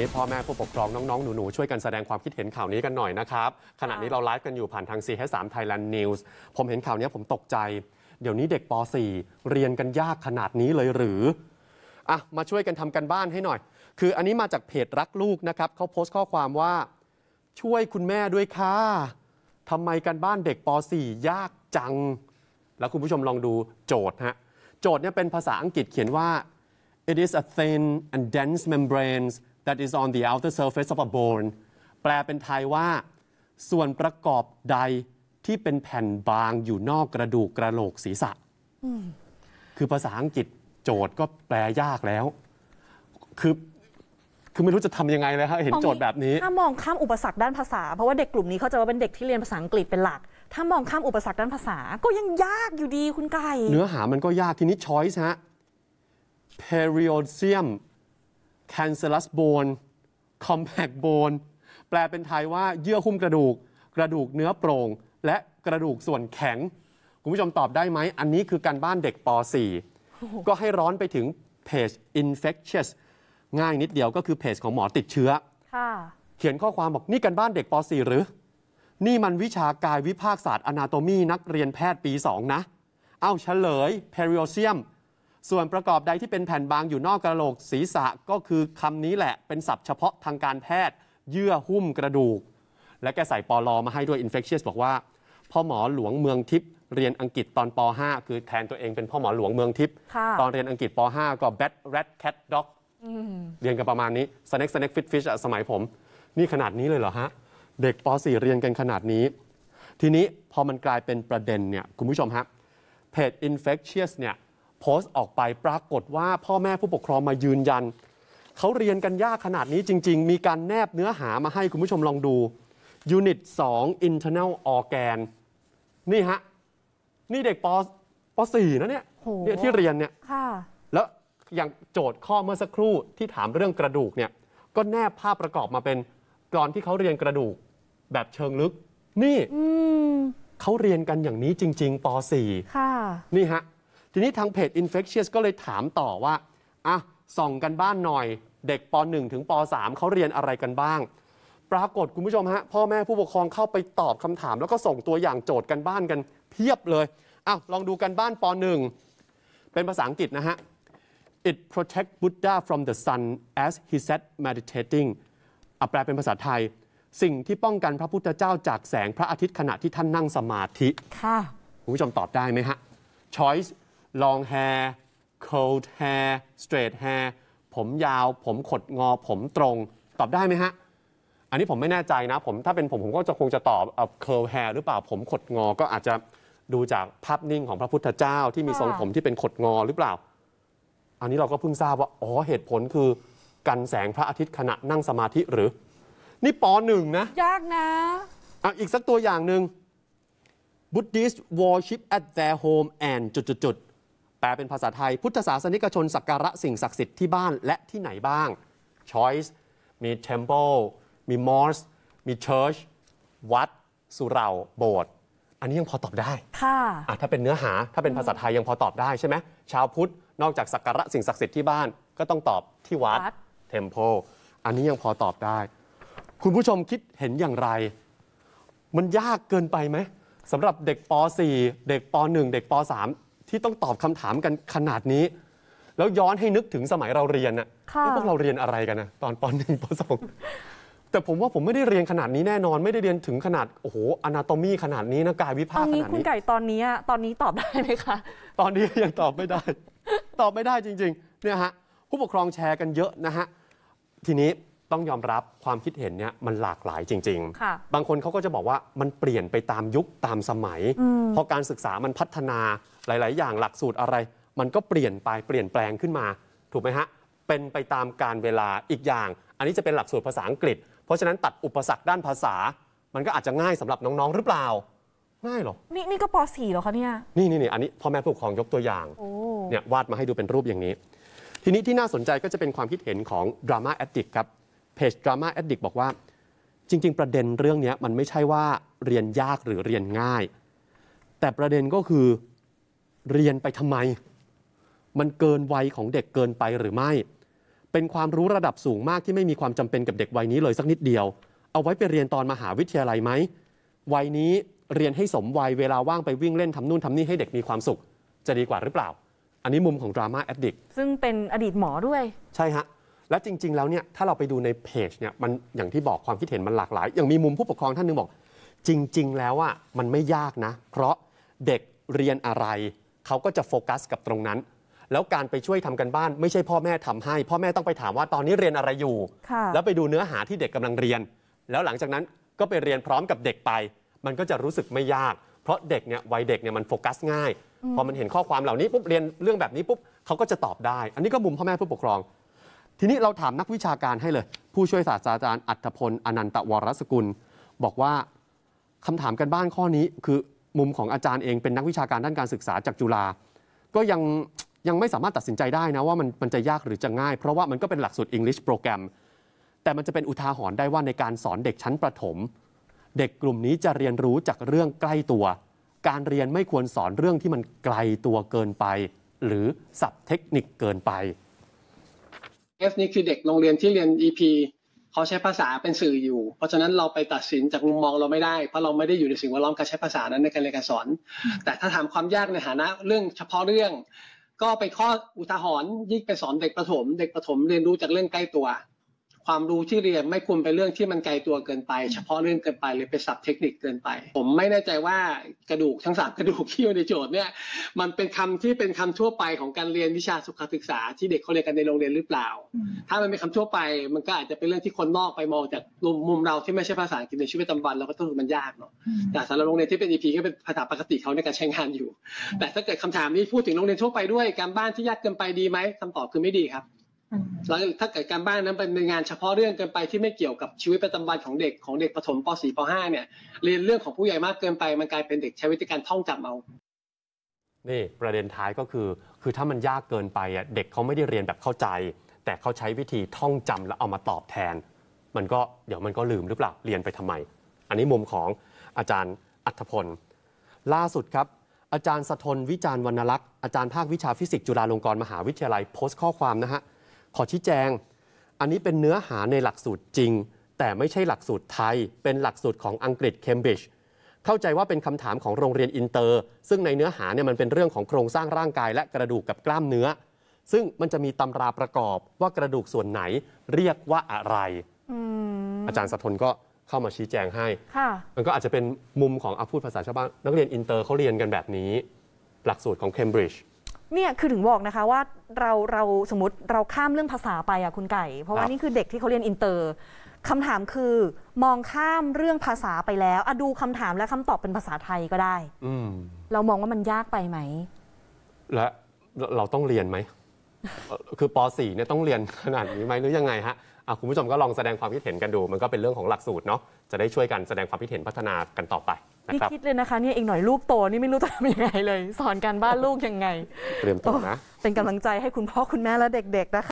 ี้พ่อแม่ผู้ปกครอง น้อง ๆ หนู ๆ ช่วยกันแสดงความคิดเห็นข่าวนี้กันหน่อยนะครับ ขณะนี้เราไลฟ์กันอยู่ผ่านทาง CH3 Thailand News ผมเห็นข่าวนี้ผมตกใจ เดี๋ยวนี้เด็กป .4 เรียนกันยากขนาดนี้เลยหรือ อ่ะ มาช่วยกันทำกันบ้านให้หน่อย คืออันนี้มาจากเพจรักลูกนะครับ เขาโพสต์ข้อความว่า ช่วยคุณแม่ด้วยค่ะทำไมกันบ้านเด็กป .4 ยากจัง แล้วคุณผู้ชมลองดูโจทย์ฮะ โจทย์เนี่ยเป็นภาษาอังกฤษเขียนว่า it is a thin and dense membranes that is on the outer surface of a bone แปลเป็นไทยว่า ส่วนประกอบใดที่เป็นแผ่นบางอยู่นอกกระดูกกระโหลกศีรษะ คือภาษาอังกฤษโจทย์ก็แปลยากแล้ว คือ คือไม่รู้จะทำยังไงเลยครับเห็นโจทย์แบบนี้ ถ้ามองข้ามอุปสรรคด้านภาษา เพราะว่าเด็กกลุ่มนี้เขาจะว่าเป็นเด็กที่เรียนภาษาอังกฤษเป็นหลัก ถ้ามองข้ามอุปสรรคด้านภาษา ก็ยังยากอยู่ดีคุณไก่เนื้อหามันก็ยากทีนี้ช้อยส์ฮะ periodium cancerous bone compact bone แปลเป็นไทยว่าเยื่อหุ้มกระดูกกระดูกเนื้อโปร่ง และกระดูกส่วนแข็ง คุณผู้ชมตอบได้ไหม อันนี้คือการบ้านเด็กป .4 ก็ให้ร้อนไปถึงเพจ infectious ง่ายนิดเดียวก็คือเพจของหมอติดเชื้อเขียนข้อความบอกนี่การบ้านเด็กป .4 หรือ นี่มันวิชากายวิภาคศาสตร์อนาโตมีนักเรียนแพทย์ปี2นะ เอ้าเฉลย periosium ส่วนประกอบใดที่เป็นแผ่นบางอยู่นอกกระโหลกศีรษะก็คือคำนี้แหละเป็นศัพท์เฉพาะทางการแพทย์ เยื่อหุ้มกระดูก และแกใส่ปอลอมาให้ด้วย infectious บอกว่า พ่อหมอหลวงเมืองทิพย์เรียนอังกฤษตอนป .5 คือแทนตัวเองเป็นพ่อหมอหลวงเมืองทิพย์ตอนเรียนอังกฤษป .5 ก็ bat rat cat dog เรียนกันประมาณนี้ snake snake fit fish สมัยผมนี่ขนาดนี้เลยเหรอฮะเด็กป .4 เรียนกันขนาดนี้ ทีนี้พอมันกลายเป็นประเด็นเนี่ยคุณผู้ชมฮะเพจ infectious เนี่ยโพสต์ออกไปปรากฏว่าพ่อแม่ผู้ปกครองมายืนยันเขาเรียนกันยากขนาดนี้จริง ๆ มีการแนบเนื้อหามาให้คุณผู้ชมลองดูยูนิต2 Internal Organ นี่ฮะ นี่เด็กปป .4 นะเนี่ยเนี่ยที่เรียนเนี่ยแล้วอย่างโจทย์ข้อเมื่อสักครู่ที่ถามเรื่องกระดูกเนี่ยก็แนบภาพประกอบมาเป็นตอนที่เขาเรียนกระดูกแบบเชิงลึก นี่เขาเรียนกันอย่างนี้จริงๆป .4 นี่ฮะทีนี้ทางเพจ Infectious ก็เลยถามต่อว่า อ่ะ ส่องกันบ้านหน่อย เด็กป .1 ถึงป .3 เขาเรียนอะไรกันบ้าง ปรากฏคุณผู้ชมฮะ พ่อแม่ผู้ปกครองเข้าไปตอบคำถาม แล้วก็ส่งตัวอย่างโจทย์กันบ้านกันเพียบเลยอ้าวลองดูกันบ้านป .1 เป็นภาษาอังกฤษนะฮะ it protect Buddha from the sun as he sat meditating อแปลเป็นภาษาไทย สิ่งที่ป้องกันพระพุทธเจ้าจากแสงพระอาทิตย์ขณะที่ท่านนั่งสมาธิ ค่ะ คุณผู้ชมตอบได้ไหมฮะ choice long hair cold hair straight hair ผมยาวผมขดงอ ผมตรงตอบได้ไหมฮะ อันนี้ผมไม่แน่ใจนะผมถ้าเป็นผม ผมก็จะคงจะตอบเอา curl hair หรือเปล่า ผมขดงอก็อาจจะดูจากภาพนิ่งของพระพุทธเจ้าที่มีทรงผมที่เป็นขดงอหรือเปล่า อันนี้เราก็เพิ่งทราบว่า อ๋อเหตุผลคือ กันแสงพระอาทิตย์ขณะนั่งสมาธิหรือ นี่ปอหนึ่งนะ ยากนะอ่ะอีกสักตัวอย่างหนึ่ง Buddhist worship at their home and จุดๆแปลเป็นภาษาไทยพุทธศาสนิกชน สักการะสิ่งศักดิ์สิทธิ์ที่บ้าน และที่ไหนบ้าง Choice มี Temple มี Mosque มี Church วัด สุเหร่า โบสถ์อันนี้ยังพอตอบได้ ค่ะอ่ะ ถ้าเป็นเนื้อหาถ้าเป็นภาษาไทยยังพอตอบได้ใช่ไหม ชาวพุทธนอกจากสักการะสิ่งศักดิ์สิทธิ์ที่บ้านก็ต้องตอบที่วัดวัด Temple อันนี้ยังพอตอบได้ คุณผู้ชมคิดเห็นอย่างไร มันยากเกินไปไหมสำหรับเด็กป .4 เด็กป .1 เด็กป .3 ที่ต้องตอบคำถามกันขนาดนี้ แล้วย้อนให้นึกถึงสมัยเราเรียนน่ะพวกเราเรียนอะไรกันนะตอนปหนึ่งปสองแต่ผมว่าผมไม่ได้เรียนขนาดนี้แน่นอนไม่ได้เรียนถึงขนาดโอ้โหอนาโตมีขนาดนี้นะกายวิภาคขนาดนี้คุณไก่ตอนนี้ตอนนี้ตอบได้ไหมคะตอนนี้ยังตอบไม่ได้ ตอบไม่ได้จริง ๆเนี่ยฮะผู้ปกครองแชร์กันเยอะนะฮะทีนี้ต้องยอมรับความคิดเห็นเนี่ยมันหลากหลายจริงๆบางคนเขาก็จะบอกว่ามันเปลี่ยนไปตามยุคตามสมัย พอการศึกษามันพัฒนาหลาย ๆ อย่างหลักสูตรอะไร มันก็เปลี่ยนไปเปลี่ยนแปลงขึ้นมาถูกไหมฮะ เป็นไปตามการเวลาอีกอย่าง อันนี้จะเป็นหลักสูตรภาษาอังกฤษ เพราะฉะนั้นตัดอุปสรรคด้านภาษามันก็อาจจะง่ายสำหรับน้อง ๆ หรือเปล่า ง่ายหรอ นี่นี่ก็ป .4 หรอคะเนี่ย นี่นี่อันนี้พ่อแม่ผู้ปกครองยกตัวอย่างเนี่ยวาดมาให้ดูเป็นรูปอย่างนี้ ทีนี้ที่น่าสนใจก็จะเป็นความคิดเห็นของดราม่าแอดดิกครับเพจดราม่าแอดดิกบอกว่า จริงๆประเด็นเรื่องนี้มันไม่ใช่ว่าเรียนยากหรือเรียนง่าย แต่ประเด็นก็คือเรียนไปทำไม มันเกินวัยของเด็กเกินไปหรือไม่ เป็นความรู้ระดับสูงมากที่ไม่มีความจำเป็นกับเด็กวัยนี้เลยสักนิดเดียว เอาไว้ไปเรียนตอนมหาวิทยาลัยไหมวัยนี้เรียนให้สมวัยเวลาว่างไปวิ่งเล่นทำนู่นทำนี่ให้เด็กมีความสุข จะดีกว่าหรือเปล่า อันนี้มุมของดราม่าแอดดิกซึ่งเป็นอดีตหมอด้วยใช่ฮะและจริง ๆ แล้วเนี่ยถ้าเราไปดูในเพจเนี่ยมันอย่างที่บอกความคิดเห็นมันหลากหลายอย่างมีมุมผู้ปกครองท่านหนึงบอก จริงๆ แล้วอ่ะมันไม่ยากนะ เพราะเด็กเรียนอะไรเขาก็จะโฟกัสกับตรงนั้นแล้วการไปช่วยทำกันบ้าน ไม่ใช่พ่อแม่ทำให้ พ่อแม่ต้องไปถามว่าตอนนี้เรียนอะไรอยู่ แล้วไปดูเนื้อหาที่เด็กกำลังเรียน แล้วหลังจากนั้นก็ไปเรียนพร้อมกับเด็กไป มันก็จะรู้สึกไม่ยาก เพราะเด็กเนี่ยวัยเด็กเนี่ยมันโฟกัสง่ายพอมันเห็นข้อความเหล่านี้ปุ๊บเรียนเรื่องแบบนี้ปุ๊บเขาก็จะตอบได้ อันนี้ก็มุมพ่อแม่ผู้ปกครองทีนี้เราถามนักวิชาการให้เลย ผู้ช่วยศาสตราจารย์อัธพลอนันตวรสกุล บอกว่าคำถามกันบ้านข้อนี้คือมุมของอาจารย์เองเป็นนักวิชาการด้านการศึกษาจากจุฬา ก็ยังยังไม่สามารถตัดสินใจได้นะ ว่ามันมันจะยากหรือจะง่ายเพราะว่ามันก็เป็นหลักสูตร English โปรแกรมแต่มันจะเป็นอุทาหรณ์ได้ว่าในการสอนเด็กชั้นประถมเด็กกลุ่มนี้จะเรียนรู้จากเรื่องใกล้ตัว การเรียนไม่ควรสอนเรื่องที่มันไกลตัวเกินไป หรือสับเทคนิคเกินไปสนี่คือเด็กโรงเรียนที่เรียน EP เขาใช้ภาษาเป็นสื่ออยู่เพราะฉะนั้นเราไปตัดสินจากมุมมองเราไม่ได้เพราะเราไม่ได้อยู่ในสิ่งแวดล้อมการใช้ภาษานั้นในการเรียนการสอน แต่ถ้าถามความยากในฐานะเรื่องเฉพาะเรื่อง ก็ไปข้ออุทาหรณ์ยิ่งไปสอนเด็กประถมเด็กประถมเรียนรู้จากเรื่องใกล้ตัวความรู้ที่เรียนไม่ควรเปเรื่องที่มันไกลตัวเกินไป เฉพาะเรื่องเกินไปหรือไปสับเทคนิคเกินไป ผมไม่แน่ใจว่ากระดูกทั้งสามกระดูกที่อยู่ในโจทย์เนี่ยมันเป็นคำที่เป็นคำทั่วไปของการเรียนวิชาสุขศึกษา ที่เด็กเขาเรียนกันในโรงเรียนหรือเปล่า ถ้ามันเป็นคำทั่วไปมันก็อาจจะเป็นเรื่องที่คนนอกไปมองจากมุมเราที่ไม่ใช่ภาษาอังกฤษในชีวิตประจำวันเราก็ต้องมันยากเนาะแต่สำหรับโรงเรียนที่เป็นอีพีก็เป็นภาษาปกติเขาในการใช้งานอยู่ แต่ถ้าเกิดคำถามนี้พูดถึงโรงเรียนทั่วไปด้วยการบ้านที่ยากเกินไปดีไหมคำตอบคือไม่ดีครับแล้วถ้าเกิดการบ้านนั้นเป็นงานเฉพาะเรื่องเกินไปที่ไม่เกี่ยวกับชีวิตประจำวันของเด็กของเด็กประถมป .4 ป .5 เนี่ยเรียนเรื่องของผู้ใหญ่มากเกินไปมันกลายเป็นเด็กใช้วิธีการท่องจำเอานี่ประเด็นท้ายก็คือคือถ้ามันยากเกินไปอ่ะเด็กเขาไม่ได้เรียนแบบเข้าใจ แต่เขาใช้วิธีท่องจำแล้วเอามาตอบแทน มันก็เดี๋ยวมันก็ลืมหรือเปล่าเรียนไปทำไม อันนี้มุมของอาจารย์อัธพลล่าสุดครับอาจารย์สะทนวิจารณ์วรรณลักษณ์อาจารย์ภาควิชาฟิสิกส์จุฬาลงกรณ์มหาวิทยาลัยโพสต์ข้อความนะฮะขอชี้แจง อันนี้เป็นเนื้อหาในหลักสูตรจริง แต่ไม่ใช่หลักสูตรไทย เป็นหลักสูตรของอังกฤษเคมบริดจ์ เข้าใจว่าเป็นคำถามของโรงเรียนอินเตอร์ ซึ่งในเนื้อหาเนี่ยมันเป็นเรื่องของโครงสร้างร่างกาย และกระดูกกับกล้ามเนื้อ ซึ่งมันจะมีตำราประกอบว่ากระดูกส่วนไหนเรียกว่าอะไร อาจารย์สะทนก็เข้ามาชี้แจงให้มันก็อาจจะเป็นมุมของอาพูดภาษาชาวบ้านนักเรียนอินเตอร์เขาเรียนกันแบบนี้ หลักสูตรของเคมบริดจ์เนี่ยคือถึงบอกนะคะว่าเราเราสมมติเราข้ามเรื่องภาษาไปอ่ะ คุณไก่ เพราะว่านี่คือเด็กที่เขาเรียนอินเตอร์คำถามคือมองข้ามเรื่องภาษาไปแล้วอะดูคำถามและคำตอบเป็นภาษาไทยก็ได้เรามองว่ามันยากไปไหมและเราต้องเรียนไหมคือป .4 เนี่ยต้องเรียนขนาดนี้ไหมหรือยังไงฮะคุณผู้ชมก็ลองแสดงความคิดเห็นกันดู มันก็เป็นเรื่องของหลักสูตรเนาะจะได้ช่วยกันแสดงความคิดเห็นพัฒนากันต่อไปนี่คิดเลยนะคะเนี่ยอีกหน่อยลูกโต นี่ไม่รู้จะทำยังไงเลย สอนการบ้านลูกยังไงเตรียมตัวนะ เป็นกำลังใจให้คุณพ่อคุณแม่และเด็กๆนะคะ